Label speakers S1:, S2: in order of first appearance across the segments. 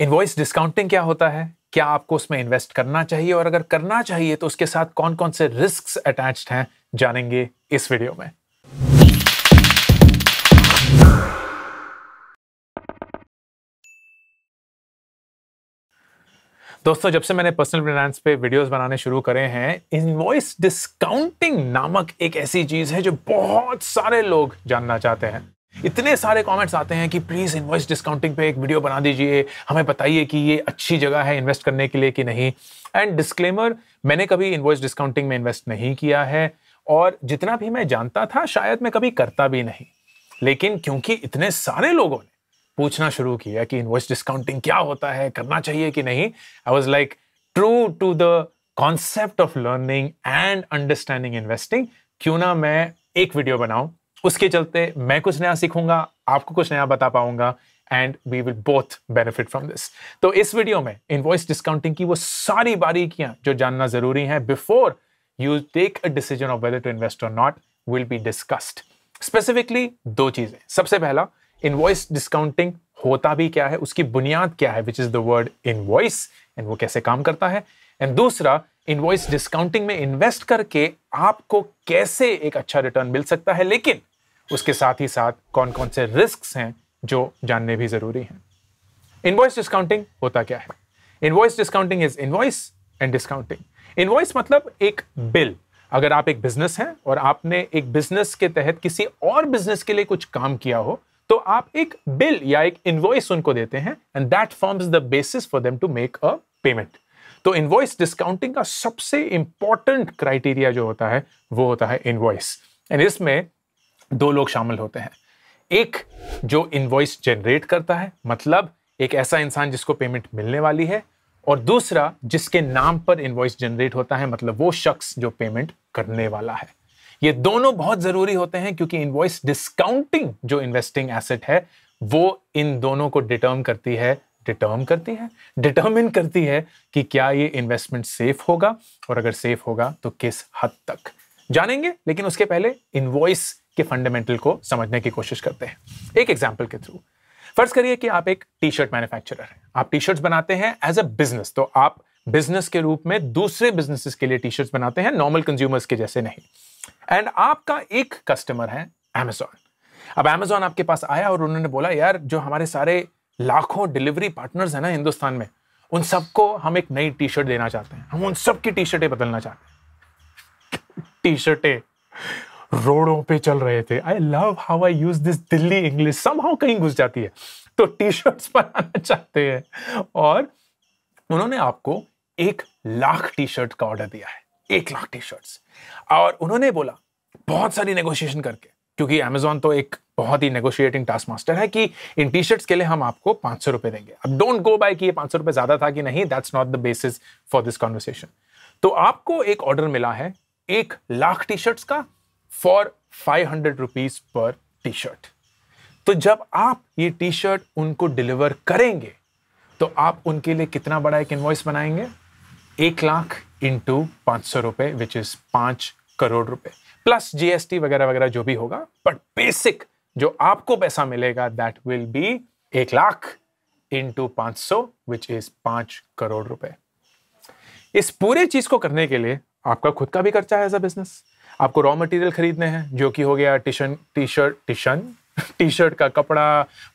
S1: Invoice discounting क्या होता है क्या आपको उसमें इन्वेस्ट करना चाहिए और अगर करना चाहिए तो उसके साथ कौन कौन से रिस्क अटैच हैं जानेंगे इस वीडियो में दोस्तों जब से मैंने पर्सनल फाइनेंस पे वीडियोस बनाने शुरू करे हैं इनवॉइस डिस्काउंटिंग नामक एक ऐसी चीज है जो बहुत सारे लोग जानना चाहते हैं इतने सारे कमेंट्स आते हैं कि प्लीज़ इन्वॉइस डिस्काउंटिंग पे एक वीडियो बना दीजिए हमें बताइए कि ये अच्छी जगह है इन्वेस्ट करने के लिए कि नहीं एंड डिस्क्लेमर मैंने कभी इन्वॉइस डिस्काउंटिंग में इन्वेस्ट नहीं किया है और जितना भी मैं जानता था शायद मैं कभी करता भी नहीं लेकिन क्योंकि इतने सारे लोगों ने पूछना शुरू किया कि इन्वॉइस डिस्काउंटिंग क्या होता है करना चाहिए कि नहीं I was like true to the concept of learning and understanding investing क्यों ना मैं एक वीडियो बनाऊं उसके चलते मैं कुछ नया सीखूंगा आपको कुछ नया बता पाऊंगा and we will both benefit from this तो इस वीडियो में इनवॉइस डिस्काउंटिंग की वो सारी बारीकियां जो जानना जरूरी है before you take a decision of whether to invest और not will be discussed specifically दो चीजें सबसे पहला इनवॉइस डिस्काउंटिंग होता भी क्या है उसकी बुनियाद क्या है which is the word invoice and वो कैसे काम करता है एंड दूसरा इनवॉइस डिस्काउंटिंग में इन्वेस्ट करके आपको कैसे एक अच्छा रिटर्न मिल सकता है लेकिन उसके साथ ही साथ कौन कौन से रिस्क हैं जो जानने भी ज़रूरी हैं इनवॉइस डिस्काउंटिंग होता क्या है invoice discounting is invoice and discounting invoice मतलब एक बिल अगर आप एक बिजनेस हैं और आपने एक बिजनेस के तहत किसी और बिजनेस के लिए कुछ काम किया हो तो आप एक बिल या एक इन्वॉइस उनको देते हैं and that forms the basis for them to make a payment तो इनवॉइस डिस्काउंटिंग का सबसे इंपॉर्टेंट क्राइटेरिया जो होता है वो होता है इन्वॉइस एंड इसमें दो लोग शामिल होते हैं एक जो इनवॉइस जनरेट करता है मतलब एक ऐसा इंसान जिसको पेमेंट मिलने वाली है और दूसरा जिसके नाम पर इन्वॉइस जनरेट होता है मतलब वो शख्स जो पेमेंट करने वाला है ये दोनों बहुत जरूरी होते हैं क्योंकि इन्वॉइस डिस्काउंटिंग जो इन्वेस्टिंग एसेट है वो इन दोनों को डिटर्म करती है डिटर्म करती है डिटर्मिन करती है कि क्या ये इन्वेस्टमेंट सेफ होगा और अगर सेफ होगा तो किस हद तक जानेंगे लेकिन उसके पहले इन्वॉइस के फंडामेंटल को समझने की कोशिश करते हैं एक एग्जाम्पल के थ्रू फर्ज करिए कि आप एक टी शर्ट मैन्युफैक्चर हैं आप टी शर्ट्स बनाते हैं एज अ बिजनेस तो आप बिजनेस के रूप में दूसरे बिजनेसेस के लिए टी शर्ट्स बनाते हैं नॉर्मल कंज्यूमर्स के जैसे नहीं एंड आपका एक कस्टमर है अमेजोन अब अमेजोन आपके पास आया और उन्होंने बोला यार जो हमारे सारे लाखों डिलीवरी पार्टनर्स हैं ना हिंदुस्तान में उन सबको हम एक नई टी शर्ट देना चाहते हैं हम उन सबकी टी शर्टें बदलना चाहते हैं टी शर्टें रोडों पे चल रहे थे I love how I use this Delhi English somehow कहीं घुस जाती है तो टी शर्ट्स बनाना चाहते हैं और उन्होंने आपको एक लाख टी शर्ट का ऑर्डर दिया है एक लाख टी शर्ट्स और उन्होंने बोला बहुत सारी नेगोशिएशन करके क्योंकि अमेजोन तो एक बहुत ही नेगोशिएटिंग टास्क मास्टर है कि इन टी शर्ट्स के लिए हम आपको पांच सौ रुपए देंगे अब डोंट गो बाय कि ये पांच सौ रुपए ज़्यादा था कि नहीं that's not the basis for this conversation तो आपको एक ऑर्डर मिला है एक लाख टी शर्ट्स का फॉर फाइव हंड्रेड रुपीज पर टी शर्ट तो जब आप ये टी शर्ट उनको डिलीवर करेंगे तो आप उनके लिए कितना बड़ा एक इन्वॉइस बनाएंगे एक लाख इंटू पांच सौ रुपए विच इज पांच करोड़ रुपए प्लस जीएसटी वगैरह वगैरह जो भी होगा बट बेसिक जो आपको पैसा मिलेगा दैट विल बी एक लाख इंटू पांच सौ विच इज पांच करोड़ रुपए इस पूरे चीज को करने के लिए आपका खुद का भी खर्चा है एज अ बिजनेस आपको रॉ मटेरियल खरीदने हैं जो कि हो गया टिशन टी शर्ट टिशन टी शर्ट का कपड़ा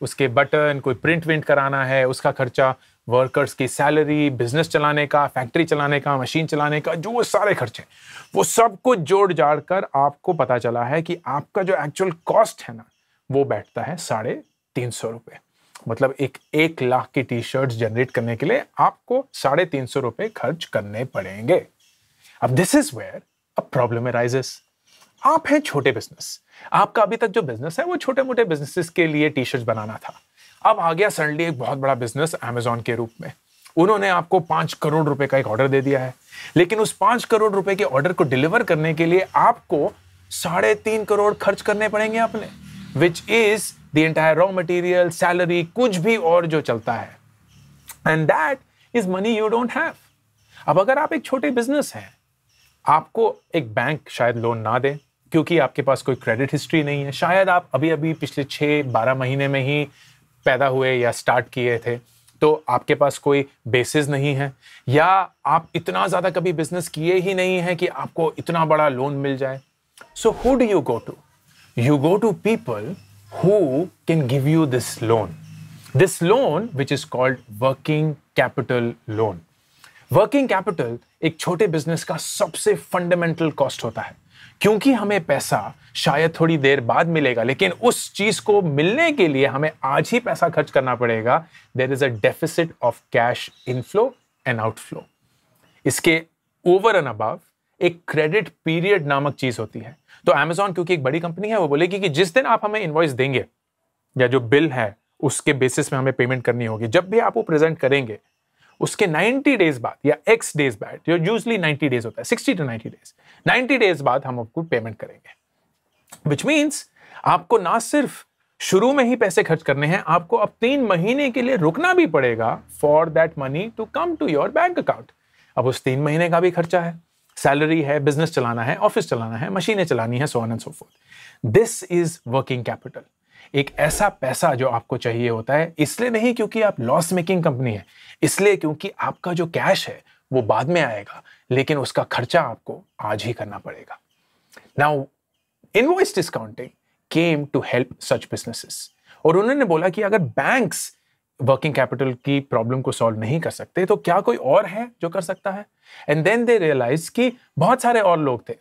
S1: उसके बटन कोई प्रिंट विंट कराना है उसका खर्चा वर्कर्स की सैलरी बिजनेस चलाने का फैक्ट्री चलाने का मशीन चलाने का जो वो सारे खर्चे वो सब कुछ जोड़ जाड़ कर आपको पता चला है कि आपका जो एक्चुअल कॉस्ट है ना वो बैठता है साढ़े तीन सौ रुपये मतलब एक एक लाख की टी शर्ट जनरेट करने के लिए आपको साढ़े तीन सौ रुपये खर्च करने पड़ेंगे अब दिस इज वेयर अब प्रॉब्लम राइजेस आप हैं छोटे बिजनेस आपका अभी तक जो बिजनेस है वो छोटे मोटे बिजनेसेस के लिए टी शर्ट बनाना था अब आ गया सडनली एक बहुत बड़ा बिजनेस अमेजोन के रूप में उन्होंने आपको पांच करोड़ रुपए का एक ऑर्डर दे दिया है लेकिन उस पांच करोड़ रुपए के ऑर्डर को डिलीवर करने के लिए आपको साढ़े तीन करोड़ खर्च करने पड़ेंगे आपने which is the entire raw material salary कुछ भी और जो चलता है and that is money you don't have अब अगर आप एक छोटे बिजनेस हैं आपको एक बैंक शायद लोन ना दे क्योंकि आपके पास कोई क्रेडिट हिस्ट्री नहीं है शायद आप अभी अभी पिछले छः बारह महीने में ही पैदा हुए या स्टार्ट किए थे तो आपके पास कोई बेसिस नहीं है या आप इतना ज़्यादा कभी बिजनेस किए ही नहीं है कि आपको इतना बड़ा लोन मिल जाए so who do you go to you go to people who can give you this loan this loan which is called working capital loan working capital एक छोटे बिजनेस का सबसे फंडामेंटल कॉस्ट होता है क्योंकि हमें पैसा शायद थोड़ी देर बाद मिलेगा लेकिन उस चीज को मिलने के लिए हमें आज ही पैसा खर्च करना पड़ेगा there is a deficit of cash inflow and outflow इसके ओवर एंड अबव एक क्रेडिट पीरियड नामक चीज होती है तो अमेजोन क्योंकि एक बड़ी कंपनी है वो बोलेगी कि जिस दिन आप हमें इन्वॉइस देंगे या जो बिल है उसके बेसिस में हमें पेमेंट करनी होगी जब भी आप वो प्रेजेंट करेंगे उसके 90 डेज बाद या एक्स डेज बाद जो यूजली 90 डेज होता है 60 टू 90 डेज 90 डेज बाद हम आपको पेमेंट करेंगे विच मीन्स आपको ना सिर्फ शुरू में ही पैसे खर्च करने हैं आपको अब तीन महीने के लिए रुकना भी पड़ेगा for that money to come to your bank account अब उस तीन महीने का भी खर्चा है सैलरी है बिजनेस चलाना है ऑफिस चलाना है मशीनें चलानी है so on and so forth this is working capital एक ऐसा पैसा जो आपको चाहिए होता है इसलिए नहीं क्योंकि आप लॉस मेकिंग कंपनी है इसलिए क्योंकि आपका जो कैश है वो बाद में आएगा लेकिन उसका खर्चा आपको आज ही करना पड़ेगा now invoice discounting came to help such businesses और उन्होंने बोला कि अगर बैंक्स वर्किंग कैपिटल की प्रॉब्लम को सॉल्व नहीं कर सकते तो क्या कोई और है जो कर सकता है एंड देन दे रियलाइज कि बहुत सारे और लोग थे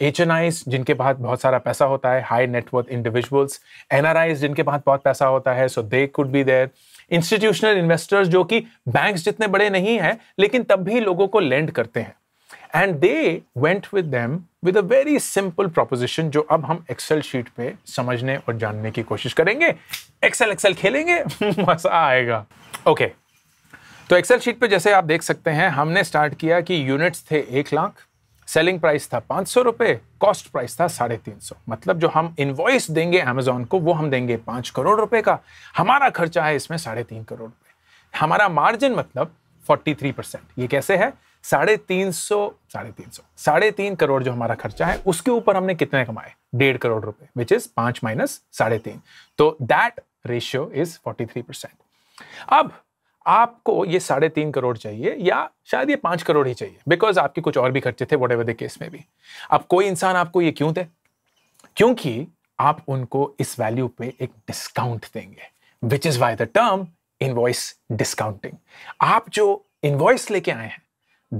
S1: एच जिनके पास बहुत सारा पैसा होता है हाई नेटवर्थ इंडिविजुअल्स एन जिनके पास बहुत पैसा होता है so they could be there institutional investors जो कि बैंक जितने बड़े नहीं हैं लेकिन तब भी लोगों को लेंड करते हैं and they went with them with a very simple proposition जो अब हम एक्सेल शीट पे समझने और जानने की कोशिश करेंगे एक्सेल एक्सेल खेलेंगे मजा आएगा ओके okay. तो एक्सेल शीट पे जैसे आप देख सकते हैं हमने स्टार्ट किया कि यूनिट्स थे एक लाख सेलिंग प्राइस था पाँच सौ रुपये कॉस्ट प्राइस था साढ़े तीन सौ मतलब जो हम इन्वॉइस देंगे अमेजोन को वो हम देंगे पाँच करोड़ रुपए का हमारा खर्चा है इसमें साढ़े तीन करोड़ रुपए हमारा मार्जिन मतलब फोर्टी थ्री परसेंट ये कैसे है साढ़े तीन सौ साढ़े तीन सौ साढ़े तीन करोड़ जो हमारा खर्चा है उसके ऊपर हमने कितने कमाए डेढ़ करोड़ रुपए विच इज पांच माइनस साढ़े तीन तो that ratio is forty three percent अब आपको ये साढ़े तीन करोड़ चाहिए या शायद ये पांच करोड़ ही चाहिए बिकॉज आपके कुछ और भी खर्चे थे वट एवर द केस में भी अब कोई इंसान आपको ये क्यों दे क्योंकि आप उनको इस वैल्यू पे एक डिस्काउंट देंगे which is why the term invoice discounting आप जो इन्वॉइस लेके आए हैं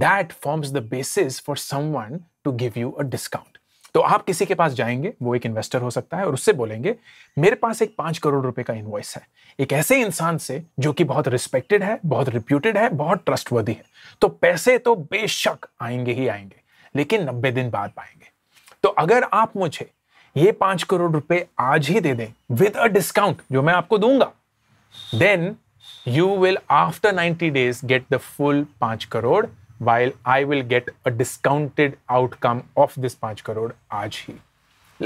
S1: that forms the basis for someone to give you a discount तो आप किसी के पास जाएंगे वो एक इन्वेस्टर हो सकता है और उससे बोलेंगे मेरे पास एक पांच करोड़ रुपए का इन्वॉइस है एक ऐसे इंसान से जो कि बहुत रिस्पेक्टेड है बहुत रिप्यूटेड है बहुत ट्रस्टवर्दी है तो पैसे तो बेशक आएंगे ही आएंगे लेकिन नब्बे दिन बाद पाएंगे तो अगर आप मुझे ये पांच करोड़ रुपए आज ही दे दें विद अ डिस्काउंट जो मैं आपको दूंगा then you will after ninety days get the full पांच crore while I will get a discounted outcome of this पांच करोड़ आज ही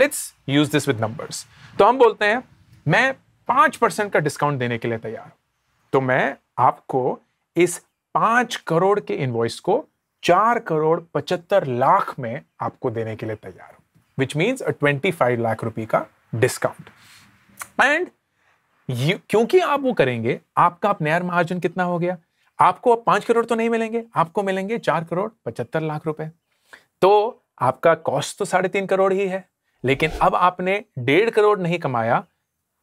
S1: let's use this with numbers तो हम बोलते हैं मैं पांच परसेंट का डिस्काउंट देने के लिए तैयार हूं तो मैं आपको इस पांच करोड़ के इन्वॉइस को चार करोड़ पचहत्तर लाख में आपको देने के लिए तैयार हूं which means twenty five lakh रुपए का डिस्काउंट एंड क्योंकि आप वो करेंगे आपका अपनेयर मार्जिन कितना हो गया आपको अब पांच करोड़ तो नहीं मिलेंगे आपको मिलेंगे चार करोड़ पचहत्तर लाख रुपए तो आपका कॉस्ट तो साढ़े तीन करोड़ ही है लेकिन अब आपने डेढ़ करोड़ नहीं कमाया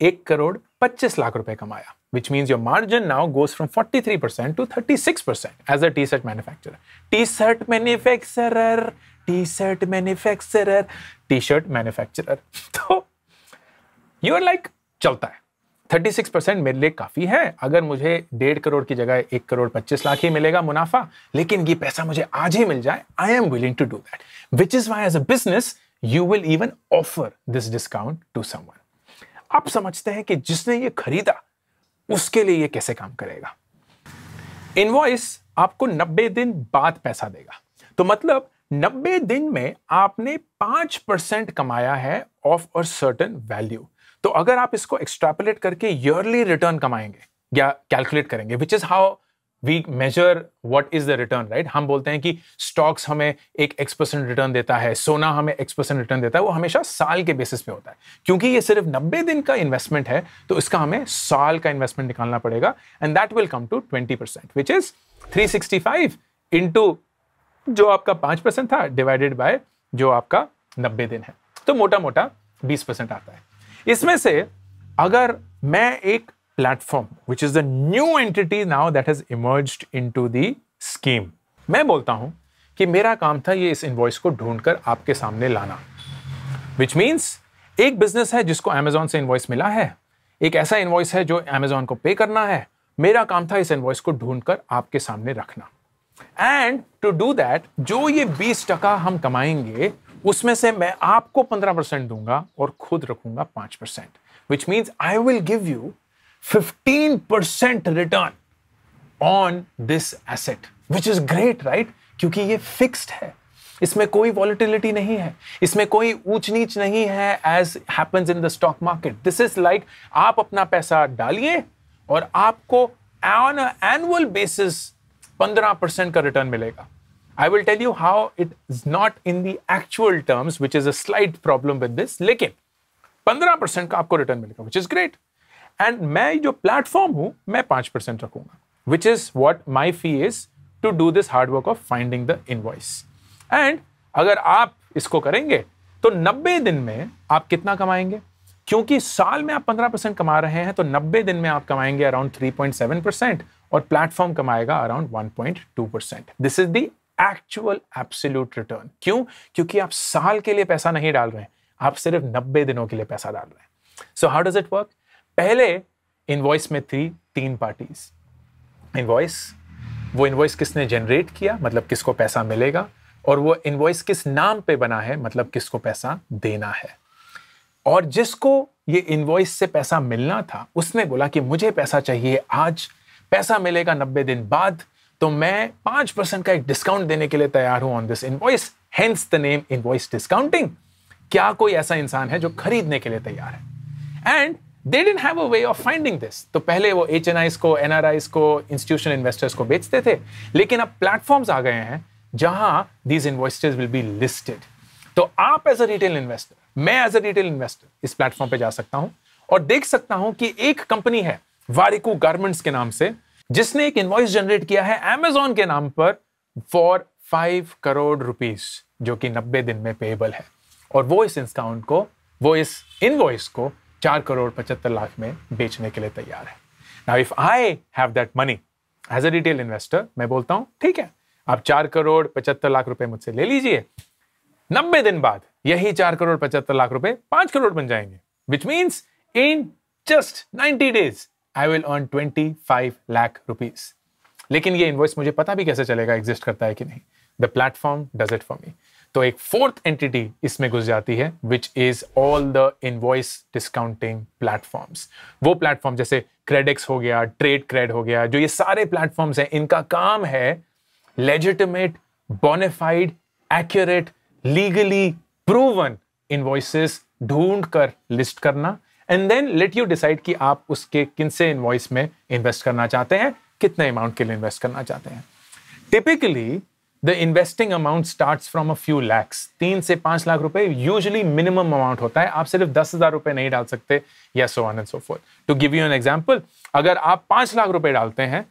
S1: एक करोड़ पच्चीस लाख रुपए कमाया which mean your margin now goes from forty three percent to thirty six percent as a T shirt manufacture T shirt manufacturer T shirt manufacture T shirt manufacturer तो यूर लाइक चलता है थर्टी सिक्स परसेंट मेरे लिए काफ़ी है अगर मुझे डेढ़ करोड़ की जगह एक करोड़ पच्चीस लाख ही मिलेगा मुनाफा लेकिन ये पैसा मुझे आज ही मिल जाए I am willing to do that which is why as a business you will even offer this discount to someone आप समझते हैं कि जिसने ये खरीदा उसके लिए ये कैसे काम करेगा इनवॉइस आपको 90 दिन बाद पैसा देगा तो मतलब 90 दिन में आपने 5 परसेंट कमाया है ऑफ अ सर्टन वैल्यू तो अगर आप इसको एक्सट्रापुलेट करके ईयरली रिटर्न कमाएंगे या कैलकुलेट करेंगे which is how we measure what is the return right हम बोलते हैं कि स्टॉक्स हमें एक एक्स परसेंट रिटर्न देता है सोना हमें एक्स परसेंट रिटर्न देता है वो हमेशा साल के बेसिस पे होता है क्योंकि ये सिर्फ 90 दिन का इन्वेस्टमेंट है तो इसका हमें साल का इन्वेस्टमेंट निकालना पड़ेगा and that will come to twenty percent which is three sixty five into जो आपका पांच परसेंट था डिवाइडेड बाय जो आपका नब्बे दिन है तो मोटा मोटा बीस परसेंट आता है इसमें से अगर मैं एक platform which is the new entity now that has emerge into the scheme मैं बोलता हूं कि मेरा काम था ये इस इन्वॉइस को ढूंढकर आपके सामने लाना विच मीन्स एक बिजनेस है जिसको अमेजोन से इन्वॉइस मिला है एक ऐसा इन्वॉइस है जो अमेजोन को पे करना है मेरा काम था इस इन्वॉइस को ढूंढकर आपके सामने रखना एंड टू डू दैट जो ये बीस टका हम कमाएंगे उसमें से मैं आपको पंद्रह परसेंट दूंगा और खुद रखूंगा पांच percent which means I will give you fifteen percent return on this asset which is great right क्योंकि ये फिक्स्ड है इसमें कोई वॉलिटिलिटी नहीं है इसमें कोई ऊंच नीच नहीं है as happens in the stock market this is like आप अपना पैसा डालिए और आपको ऑन एनुअल बेसिस पंद्रह परसेंट का रिटर्न मिलेगा I will tell you how it is not in the actual terms which is a slight problem with this लेकिन पंद्रह परसेंट का आपको रिटर्न मिलेगा विच इज ग्रेट एंड मैं जो प्लेटफॉर्म हूं मैं पांच परसेंट रखूंगा which is what my fee is to do this hard work of finding the invoice and अगर आप इसको करेंगे तो नब्बे दिन में आप कितना कमाएंगे क्योंकि साल में आप पंद्रह परसेंट कमा रहे हैं तो नब्बे दिन में आप कमाएंगे around three point seven percent और प्लेटफॉर्म कमाएगा around one point two percent this is the actual absolute return क्यों क्योंकि आप साल के लिए पैसा नहीं डाल रहे हैं आप सिर्फ नब्बे दिनों के लिए पैसा डाल रहे हैं so how does it work पहले इन्वॉइस में थी तीन पार्टीज इन्वॉइस वो इन्वॉइस किसने जनरेट किया मतलब किसको पैसा मिलेगा और वो इन्वॉइस किस नाम पे बना है मतलब किसको पैसा देना है और जिसको ये इनवॉइस से पैसा मिलना था उसने बोला कि मुझे पैसा चाहिए आज पैसा मिलेगा नब्बे दिन बाद तो मैं पांच परसेंट का एक डिस्काउंट देने के लिए तैयार हूं on this invoice hence the name invoice discounting क्या कोई ऐसा इंसान है जो खरीदने के लिए तैयार है and they didn't have a way of finding this तो पहले वो एच एन आईस को एन आर आईस को इंस्टीट्यूशनल इन्वेस्टर्स को बेचते थे लेकिन अब प्लेटफॉर्म्स आ गए हैं जहां these investors will be listed तो आप एज अ रिटेल इन्वेस्टर मैं एज अ रिटेल इन्वेस्टर इस प्लेटफॉर्म पे जा सकता हूं और देख सकता हूं कि एक कंपनी है वारिकू गारमेंट्स के नाम से जिसने एक इन्वॉइस जनरेट किया है एमेजॉन के नाम पर फॉर फाइव करोड़ रुपीस जो कि नब्बे दिन में पेएबल है और वो इस इंस्काउंट को वो इस इनवॉइस को चार करोड़ पचहत्तर लाख में बेचने के लिए तैयार है now if I have that money as a retail investor मैं बोलता हूं ठीक है आप चार करोड़ पचहत्तर लाख रुपए मुझसे ले लीजिए नब्बे दिन बाद यही चार करोड़ पचहत्तर लाख रुपए पांच करोड़ बन जाएंगे which means in just ninety days I will earn twenty five lakh rupees लेकिन ये इन्वॉइस मुझे पता भी कैसे चलेगा एग्जिस्ट करता है कि नहीं the platform does it for me तो एक फोर्थ एंटिटी इसमें घुस जाती है which is all the invoice discounting platforms वो प्लेटफॉर्म जैसे क्रेडिक्स हो गया ट्रेड क्रेड हो गया जो ये सारे प्लेटफॉर्म्स हैं इनका काम है legitimate bona fide accurate legally proven invoices ढूंढ कर लिस्ट करना and then let you decide कि आप उसके किन से इन्वॉइस में इन्वेस्ट करना चाहते हैं कितने अमाउंट के लिए इन्वेस्ट करना चाहते हैं typically the investing amount start from a few lakhs तीन से पांच लाख रुपए यूजली मिनिमम अमाउंट होता है आप सिर्फ दस हजार रुपए नहीं डाल सकते या so on and so forth to give you an example अगर आप पांच लाख रुपए डालते हैं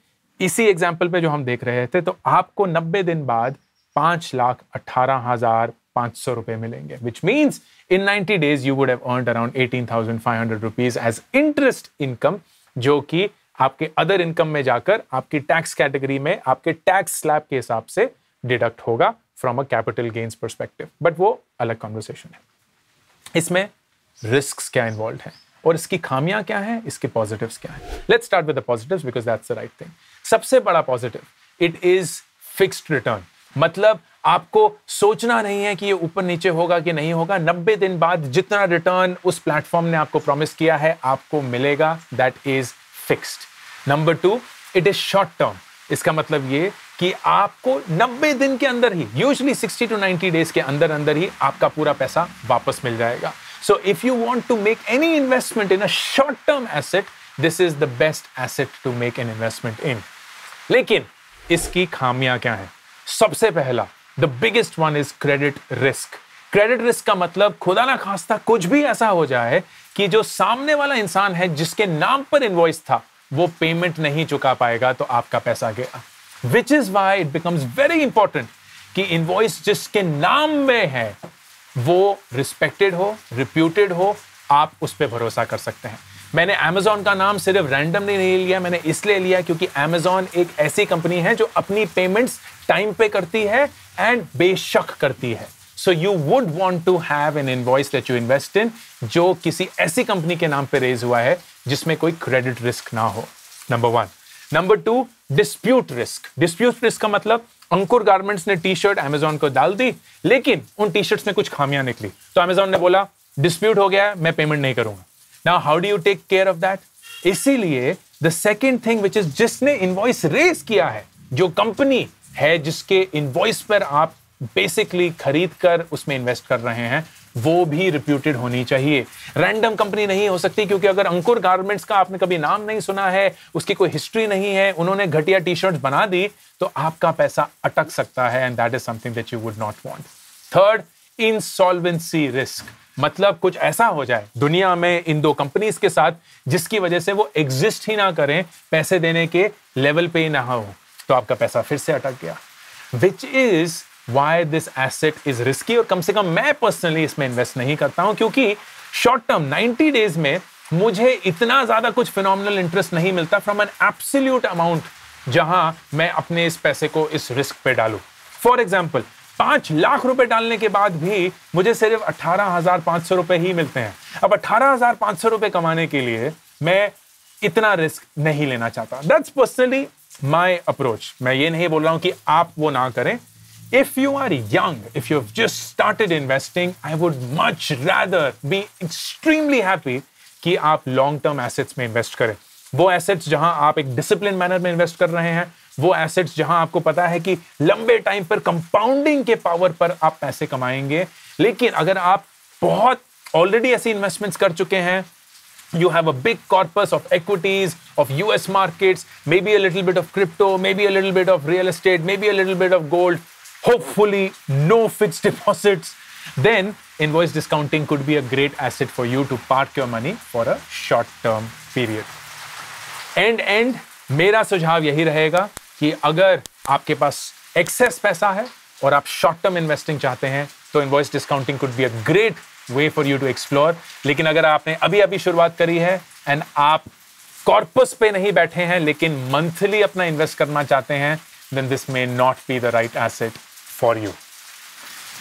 S1: इसी एग्जाम्पल पे जो हम देख रहे थे तो आपको नब्बे दिन बाद पांच लाख अट्ठारह हजार पांच सौ रुपए मिलेंगे which means in ninety days you would have earn around eighteen thousand five hundred rupees as interest income जो कि आपके अदर इनकम में जाकर आपकी टैक्स कैटेगरी में आपके टैक्स स्लैब के हिसाब से डिडक्ट होगा from a capital gains perspective but वो अलग कॉन्वर्सेशन है इसमें रिस्क क्या इन्वॉल्व है और इसकी खामियां क्या है इसके पॉजिटिव्स क्या है let's start with the positives because that's the right thing सबसे बड़ा positive it is fixed return मतलब आपको सोचना नहीं है कि ये ऊपर नीचे होगा कि नहीं होगा नब्बे दिन बाद जितना रिटर्न उस प्लेटफॉर्म ने आपको प्रॉमिस किया है आपको मिलेगा that is fixed number two it is short term इसका मतलब ये कि आपको 90 दिन के अंदर ही यूजली 60 टू 90 डेज के अंदर अंदर ही आपका पूरा पैसा वापस मिल जाएगा so if you want to make any investment in a short term asset this is the best asset to make an investment in लेकिन इसकी खामियां क्या है सबसे पहला the biggest one is credit risk credit risk का मतलब खुदा ना खास्ता कुछ भी ऐसा हो जाए कि जो सामने वाला इंसान है जिसके नाम पर इन्वॉइस था वो पेमेंट नहीं चुका पाएगा तो आपका पैसा गया which is why it becomes very important कि इन्वॉइस जिसके नाम में है वो रिस्पेक्टेड हो रिप्यूटेड हो आप उस पर भरोसा कर सकते हैं मैंने अमेजोन का नाम सिर्फ रैंडमली नहीं लिया मैंने इसलिए लिया क्योंकि अमेजोन एक ऐसी कंपनी है जो अपनी पेमेंट्स टाइम पे करती है एंड बेशक करती है so you would want to have an invoice let you invest in जो किसी ऐसी कंपनी के नाम पे रेज हुआ है जिसमें कोई क्रेडिट रिस्क ना हो number one number two dispute risk dispute risk का मतलब अंकुर गारमेंट्स ने टी शर्ट अमेजोन को डाल दी लेकिन उन टी शर्ट्स में कुछ खामियां निकली तो अमेजोन ने बोला डिस्प्यूट हो गया है मैं पेमेंट नहीं करूंगा now how do you take care of that इसीलिए the second thing which is जिसने इन्वॉइस रेस किया है जो कंपनी है जिसके इन्वॉइस पर आप बेसिकली खरीद कर उसमें इन्वेस्ट कर रहे हैं वो भी रिप्यूटेड होनी चाहिए रैंडम कंपनी नहीं हो सकती क्योंकि अगर अंकुर गारमेंट्स का आपने कभी नाम नहीं सुना है उसकी कोई हिस्ट्री नहीं है उन्होंने घटिया टी शर्ट बना दी तो आपका पैसा अटक सकता है and that is something that you would not want third insolvency risk मतलब कुछ ऐसा हो जाए दुनिया में इन दो कंपनीज के साथ जिसकी वजह से वो एग्जिस्ट ही ना करें पैसे देने के लेवल पे ही ना हो तो आपका पैसा फिर से अटक गया which is why this asset is risky और कम से कम मैं पर्सनली इसमें इन्वेस्ट नहीं करता हूं क्योंकि शॉर्ट टर्म 90 डेज में मुझे इतना ज्यादा कुछ फिनोमिनल इंटरेस्ट नहीं मिलता फ्रॉम एन एब्सोल्यूट अमाउंट जहां मैं अपने इस पैसे को इस रिस्क पे डालू फॉर एग्जाम्पल पांच लाख रुपए डालने के बाद भी मुझे सिर्फ अठारह हजार पांच सौ रुपए ही मिलते हैं अब अठारह हजार पांच सौ रुपए कमाने के लिए मैं इतना रिस्क नहीं लेना चाहता दैट्स पर्सनली माई अप्रोच मैं ये नहीं बोल रहा हूं कि आप वो ना करें if you are young if you just started investing I would much rather be extremely happy कि आप लॉन्ग टर्म एसेट्स में इन्वेस्ट करें वो एसेट्स जहां आप एक डिसिप्लिन मैनर में इन्वेस्ट कर रहे हैं वो एसेट्स जहां आपको पता है कि लंबे टाइम पर कंपाउंडिंग के पावर पर आप पैसे कमाएंगे लेकिन अगर आप बहुत ऑलरेडी ऐसी इन्वेस्टमेंट्स कर चुके हैं you have a big corpus of equities of U S markets maybe a little bit of crypto maybe a bit of real estate maybe a little bit of gold hopefully no fix deposits then invoice discounting could be a great asset for you to park your money for a short term period and and मेरा सुझाव यही रहेगा कि अगर आपके पास access पैसा है और आप शॉर्ट टर्म इन्वेस्टिंग चाहते हैं तो voice discounting could be a great way for you to explore लेकिन अगर आपने अभी अभी शुरुआत करी है एंड आप कॉर्पस पे नहीं बैठे हैं लेकिन मंथली अपना इन्वेस्ट करना चाहते हैं then this may not be the right asset for you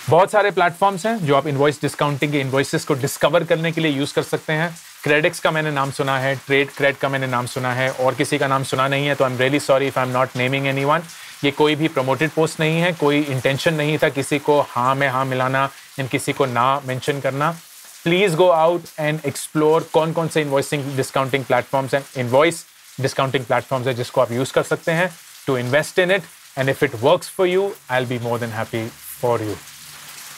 S1: बहुत सारे प्लेटफॉर्म्स हैं जो आप इन्वॉइस डिस्काउंटिंग के इन्वॉइसिस को डिस्कवर करने के लिए यूज कर सकते हैं क्रेडिक्स का मैंने नाम सुना है ट्रेड क्रेड का मैंने नाम सुना है और किसी का नाम सुना नहीं है तो I am really sorry if I am not naming anyone ये कोई भी प्रमोटेड पोस्ट नहीं है कोई इंटेंशन नहीं था किसी को हाँ में हाँ मिलाना इन किसी को ना मैंशन करना please go out and explore कौन कौन से इन्वॉइसिंग डिस्काउंटिंग प्लेटफॉर्म्स हैं इन्वॉइस डिस्काउंटिंग प्लेटफॉर्म्स है जिसको आप यूज़ कर सकते हैं to invest in it and if it works for you I'll be more than happy for you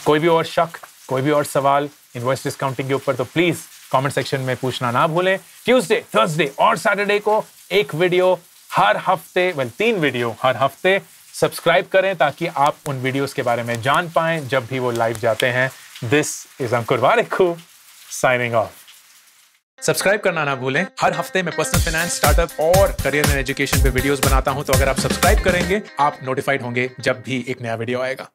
S1: कोई भी और शक कोई भी और सवाल इन्वॉइस डिस्काउंटिंग के ऊपर तो प्लीज़ कमेंट सेक्शन में पूछना ना भूलें ट्यूसडे थर्सडे और सैटरडे को एक वीडियो हर हफ्ते वेल तीन वीडियो हर हफ्ते सब्सक्राइब करें ताकि आप उन वीडियोस के बारे में जान पाएं जब भी वो लाइव जाते हैं this is Ankur Warikoo signing off subscribe करना ना भूलें हर हफ्ते मैं पर्सनल फाइनेंस स्टार्टअप और करियर एंड एजुकेशन पे वीडियोस बनाता हूं तो अगर आप सब्सक्राइब करेंगे आप नोटिफाइड होंगे जब भी एक नया वीडियो आएगा